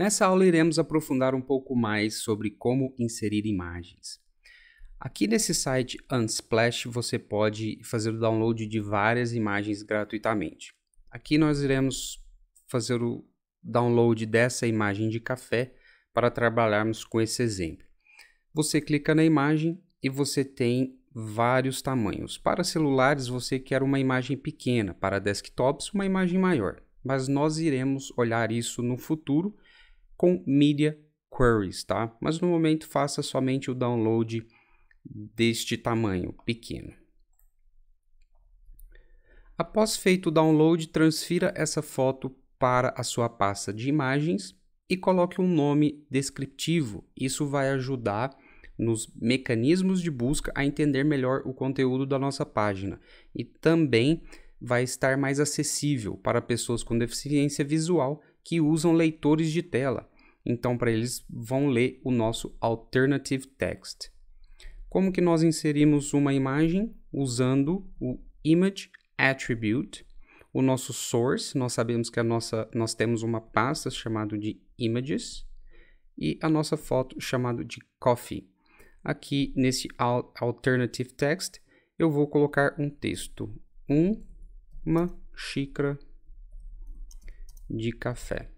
Nessa aula iremos aprofundar um pouco mais sobre como inserir imagens. Aqui nesse site Unsplash você pode fazer o download de várias imagens gratuitamente. Aqui nós iremos fazer o download dessa imagem de café para trabalharmos com esse exemplo. Você clica na imagem e você tem vários tamanhos. Para celulares você quer uma imagem pequena, para desktops uma imagem maior. Mas nós iremos olhar isso no futuro com Media Queries, tá? Mas no momento faça somente o download deste tamanho pequeno. Após feito o download, transfira essa foto para a sua pasta de imagens e coloque um nome descritivo. Isso vai ajudar nos mecanismos de busca a entender melhor o conteúdo da nossa página e também vai estar mais acessível para pessoas com deficiência visual que usam leitores de tela. Então, para eles, vão ler o nosso alternative text. Como que nós inserimos uma imagem? Usando o image attribute, o nosso source, nós sabemos que a nossa, nós temos uma pasta chamada de images e a nossa foto chamada de coffee. Aqui nesse alternative text, eu vou colocar um texto, um, uma xícara de café.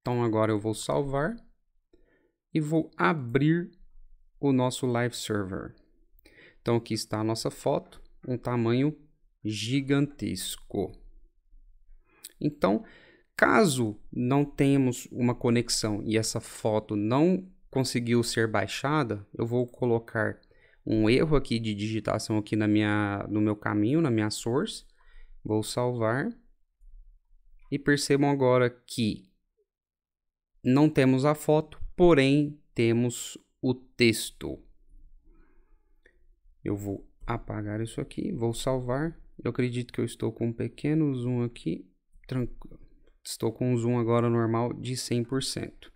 Então agora eu vou salvar e vou abrir o nosso live server. Então aqui está a nossa foto, um tamanho gigantesco. Então, caso não temos uma conexão e essa foto não conseguiu ser baixada, eu vou colocar um erro aqui de digitação aqui na minha, no meu caminho, na minha source. Vou salvar. E percebam agora que não temos a foto, porém temos o texto. Eu vou apagar isso aqui, vou salvar. Eu acredito que eu estou com um pequeno zoom aqui, Estou com um zoom agora normal de 100%.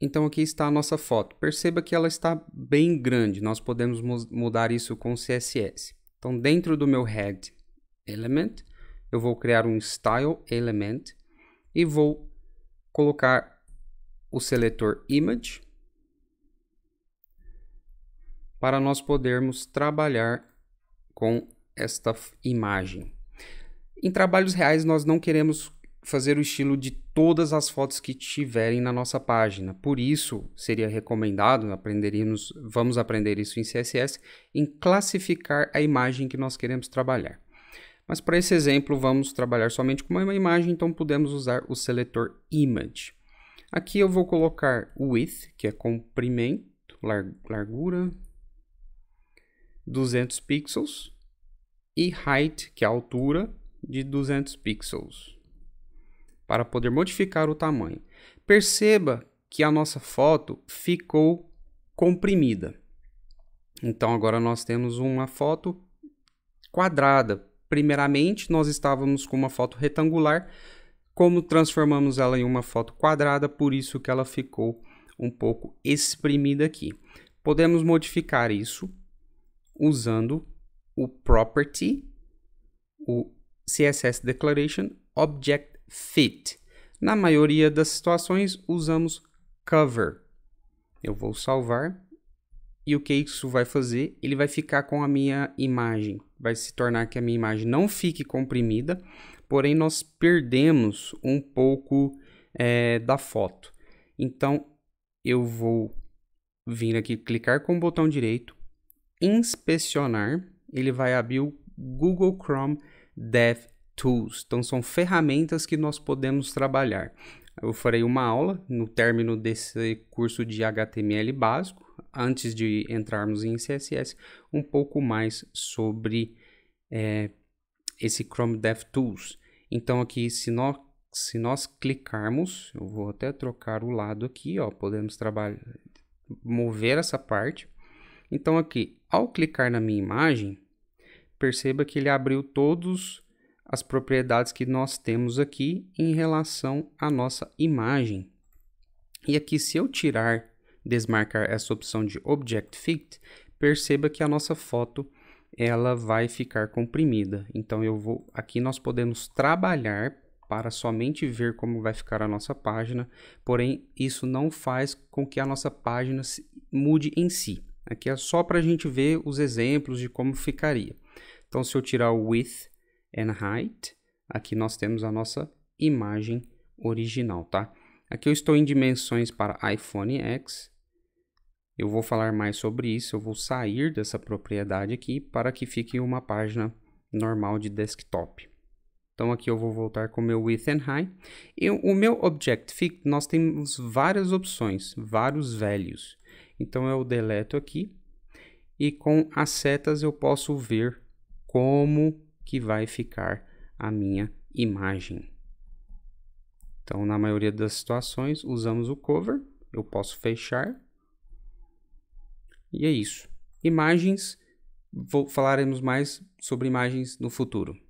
Então aqui está a nossa foto. Perceba que ela está bem grande. Nós podemos mudar isso com CSS. Então dentro do meu head element, eu vou criar um style element e vou colocar o seletor Image para nós podermos trabalhar com esta imagem. Em trabalhos reais, nós não queremos fazer o estilo de todas as fotos que tiverem na nossa página. Por isso, seria recomendado, aprenderíamos, vamos aprender isso em CSS, em classificar a imagem que nós queremos trabalhar. Mas para esse exemplo, vamos trabalhar somente com uma imagem, então podemos usar o seletor Image. Aqui eu vou colocar width, que é comprimento, lar largura, 200 pixels, e height, que é a altura, de 200 pixels, para poder modificar o tamanho. Perceba que a nossa foto ficou comprimida. Então agora nós temos uma foto quadrada. Primeiramente, nós estávamos com uma foto retangular, como transformamos ela em uma foto quadrada, por isso que ela ficou um pouco exprimida aqui. Podemos modificar isso usando o property, o CSS Declaration Object Fit. Na maioria das situações, usamos cover. Eu vou salvar. E o que isso vai fazer? Ele vai ficar com a minha imagem vai se tornar que a minha imagem não fique comprimida, porém nós perdemos um pouco é, da foto. Então eu vou vir aqui, clicar com o botão direito, inspecionar, ele vai abrir o Google Chrome Dev Tools. Então são ferramentas que nós podemos trabalhar. Eu farei uma aula no término desse curso de HTML básico, antes de entrarmos em CSS, um pouco mais sobre é, esse Chrome DevTools. Então aqui, se nós, se nós clicarmos, eu vou até trocar o lado aqui, ó, podemos trabalhar, mover essa parte. Então aqui, ao clicar na minha imagem, perceba que ele abriu todas as propriedades que nós temos aqui em relação à nossa imagem. E aqui, se eu tirar desmarcar essa opção de Object Fit, perceba que a nossa foto ela vai ficar comprimida. Então eu vou aqui nós podemos trabalhar para somente ver como vai ficar a nossa página, porém isso não faz com que a nossa página mude em si. Aqui é só para a gente ver os exemplos de como ficaria. Então, se eu tirar o width and height, aqui nós temos a nossa imagem original, tá? Aqui eu estou em dimensões para iPhone X, eu vou falar mais sobre isso, eu vou sair dessa propriedade aqui para que fique uma página normal de desktop. Então aqui eu vou voltar com o meu Width and High. E o meu object Objective, nós temos várias opções, vários values. Então eu deleto aqui e com as setas eu posso ver como que vai ficar a minha imagem. Então na maioria das situações usamos o cover, eu posso fechar e é isso. Imagens, vou, falaremos mais sobre imagens no futuro.